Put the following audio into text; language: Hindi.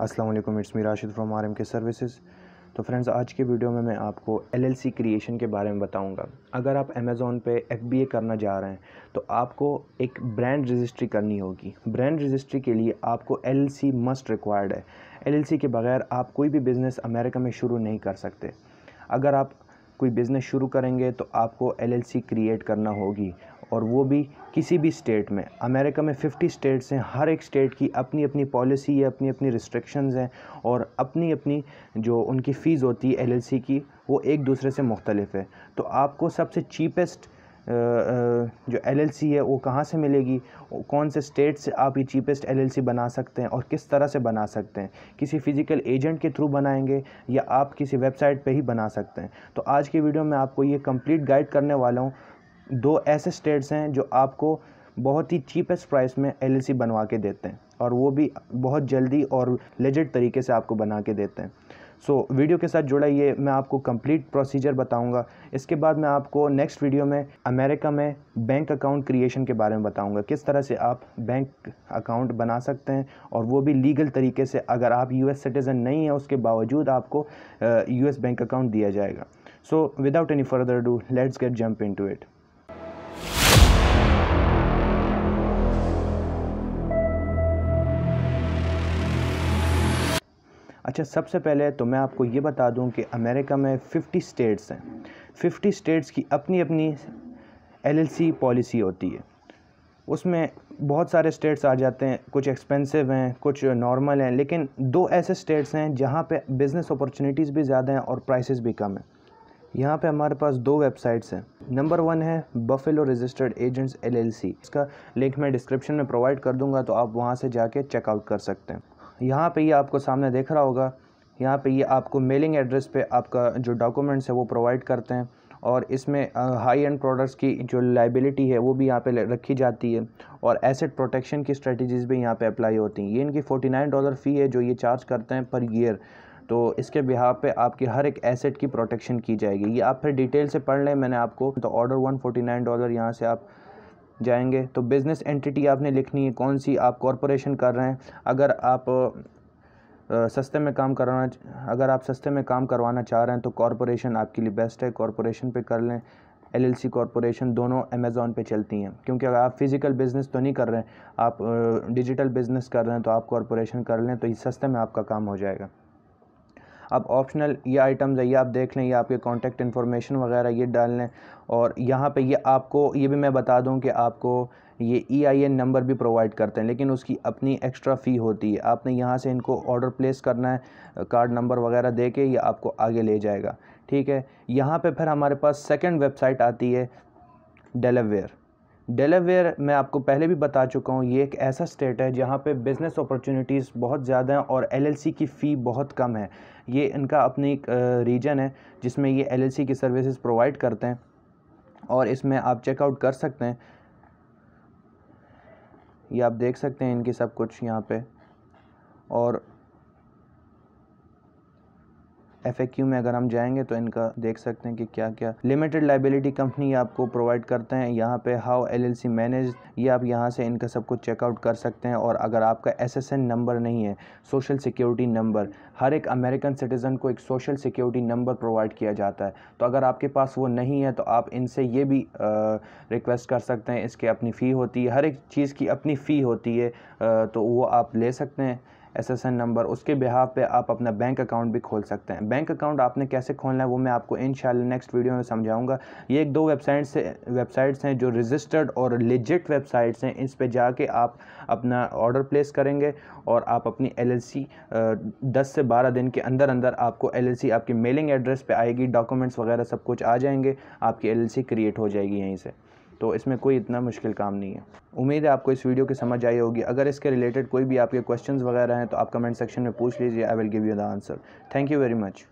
अस्सलाम वालेकुम it's me Rashid from R M K services तो फ्रेंड्स आज के वीडियो में मैं आपको एल एल सी क्रिएशन के बारे में बताऊंगा अगर आप अमेज़ोन पे एफ बी ए करना जा रहे हैं तो आपको एक ब्रांड रजिस्ट्री करनी होगी ब्रांड रजिस्ट्री के लिए आपको L L C must required है एल एल सी के बगैर आप कोई भी बिज़नेस अमेरिका में शुरू नहीं कर सकते अगर आप कोई बिज़नेस शुरू करेंगे तो आपको एल एल सी क्रिएट करना होगी और वो भी किसी भी स्टेट में अमेरिका में 50 स्टेट्स हैं हर एक स्टेट की अपनी अपनी पॉलिसी है अपनी अपनी रिस्ट्रिक्शंस हैं और अपनी अपनी जो उनकी फ़ीस होती है एलएलसी की वो एक दूसरे से मुख्तलिफ है तो आपको सबसे चीपेस्ट जो एलएलसी है वो कहाँ से मिलेगी कौन से स्टेट से आप ये चीपेस्ट एलएलसी बना सकते हैं और किस तरह से बना सकते हैं किसी फिज़िकल एजेंट के थ्रू बनाएंगे या आप किसी वेबसाइट पे ही बना सकते हैं तो आज की वीडियो में आपको ये कंप्लीट गाइड करने वाला हूँ दो ऐसे स्टेट्स हैं जो आपको बहुत ही चीपेस्ट प्राइस में एल बनवा के देते हैं और वो भी बहुत जल्दी और लेजेड तरीके से आपको बना के देते हैं सो so, वीडियो के साथ जुड़ा ये मैं आपको कंप्लीट प्रोसीजर बताऊंगा इसके बाद मैं आपको नेक्स्ट वीडियो में अमेरिका में बैंक अकाउंट क्रिएशन के बारे में बताऊंगा किस तरह से आप बैंक अकाउंट बना सकते हैं और वो भी लीगल तरीके से अगर आप यूएस सिटीज़न नहीं है उसके बावजूद आपको यूएस बैंक अकाउंट दिया जाएगा so without any further do let's get jump into it अच्छा सबसे पहले तो मैं आपको ये बता दूं कि अमेरिका में 50 स्टेट्स हैं 50 स्टेट्स की अपनी अपनी एलएलसी पॉलिसी होती है उसमें बहुत सारे स्टेट्स आ जाते हैं कुछ एक्सपेंसिव हैं कुछ नॉर्मल हैं लेकिन दो ऐसे स्टेट्स हैं जहाँ पर बिज़नेस अपॉर्चुनिटीज़ भी ज़्यादा हैं और प्राइस भी कम हैं यहाँ पे हमारे पास दो वेबसाइट्स हैं नंबर वन है बफेलो रजिस्टर्ड एजेंट्स एलएलसी इसका लिंक मैं डिस्क्रिप्शन में प्रोवाइड कर दूंगा तो आप वहाँ से जाके चेकआउट कर सकते हैं यहाँ पे ये आपको सामने देख रहा होगा यहाँ पे ये आपको मेलिंग एड्रेस पे आपका जो डॉक्यूमेंट्स है वो प्रोवाइड करते हैं और इसमें हाई एंड प्रोडक्ट्स की जो लाइबिलिटी है वो भी यहाँ पे रखी जाती है और एसेट प्रोटेक्शन की स्ट्रेटजीज़ भी यहाँ पे अप्लाई होती हैं ये इनकी फ़ोटी नाइन डॉलर फ़ी है जो ये चार्ज करते हैं पर ईयर तो इसके बिहार पे आपकी हर एक एसेट की प्रोटेक्शन की जाएगी ये आप फिर डिटेल से पढ़ लें मैंने आपको तो order one forty nine dollar यहाँ से आप जाएंगे तो बिज़नेस एंटिटी आपने लिखनी है कौन सी आप कॉरपोरेशन कर रहे हैं अगर आप सस्ते में काम करवाना अगर आप सस्ते में काम करवाना चाह रहे हैं तो कॉरपोरेशन आपके लिए बेस्ट है कॉरपोरेशन पे कर लें एल एल सी कॉरपोरेशन दोनों अमेज़ोन पे चलती हैं क्योंकि अगर आप फिज़िकल बिज़नेस तो नहीं कर रहे हैं आप डिजिटल बिज़नेस कर रहे हैं तो आप कॉरपोरेशन कर लें तो ये सस्ते में आपका काम हो जाएगा अब ऑप्शनल ये आइटम्स है ये आप देख लें ये आपके कॉन्टैक्ट इन्फॉर्मेशन वगैरह ये डाल लें और यहाँ पे ये आपको ये भी मैं बता दूँ कि आपको ये ई आई एन नंबर भी प्रोवाइड करते हैं लेकिन उसकी अपनी एक्स्ट्रा फ़ी होती है आपने यहाँ से इनको ऑर्डर प्लेस करना है कार्ड नंबर वगैरह दे के ये आपको आगे ले जाएगा ठीक है यहाँ पे फिर हमारे पास सेकंड वेबसाइट आती है डेलावेयर डेलावेयर मैं आपको पहले भी बता चुका हूँ ये एक ऐसा स्टेट है जहाँ पे बिज़नेस अपॉर्चुनिटीज़ बहुत ज़्यादा हैं और एलएलसी की फ़ी बहुत कम है ये इनका अपनी एक रीजन है जिसमें ये एलएलसी की सर्विसेज प्रोवाइड करते हैं और इसमें आप चेकआउट कर सकते हैं ये आप देख सकते हैं इनकी सब कुछ यहाँ पर और एफ में अगर हम जाएंगे तो इनका देख सकते हैं कि क्या क्या लिमिटेड लाइबिलिटी कंपनी आपको प्रोवाइड करते हैं यहाँ पे how L L C manage ये आप यहाँ से इनका सब कुछ चेकआउट कर सकते हैं और अगर आपका एस एस एन नंबर नहीं है सोशल सिक्योरिटी नंबर हर एक अमेरिकन सिटीज़न को एक सोशल सिक्योरिटी नंबर प्रोवाइड किया जाता है तो अगर आपके पास वो नहीं है तो आप इनसे ये भी रिक्वेस्ट कर सकते हैं इसकी अपनी फ़ी होती है हर एक चीज़ की अपनी फ़ी होती है आ, तो वो आप ले सकते हैं एसएसएन नंबर उसके बिहाव पे आप अपना बैंक अकाउंट भी खोल सकते हैं बैंक अकाउंट आपने कैसे खोलना है वो मैं आपको इन नेक्स्ट वीडियो में समझाऊंगा ये एक दो वेबसाइट से वेबसाइट्स हैं जो रजिस्टर्ड और लिजिट वेबसाइट्स हैं इस पर जाके आप अपना ऑर्डर प्लेस करेंगे और आप अपनी एल दस से बारह दिन के अंदर अंदर आपको एल आपकी मेलिंग एड्रेस पर आएगी डॉक्यूमेंट्स वगैरह सब कुछ आ जाएंगे आपकी एल क्रिएट हो जाएगी यहीं से तो इसमें कोई इतना मुश्किल काम नहीं है उम्मीद है आपको इस वीडियो की समझ आई होगी अगर इसके रिलेटेड कोई भी आपके क्वेश्चंस वगैरह हैं तो आप कमेंट सेक्शन में पूछ लीजिए I will give you the answer thank you very much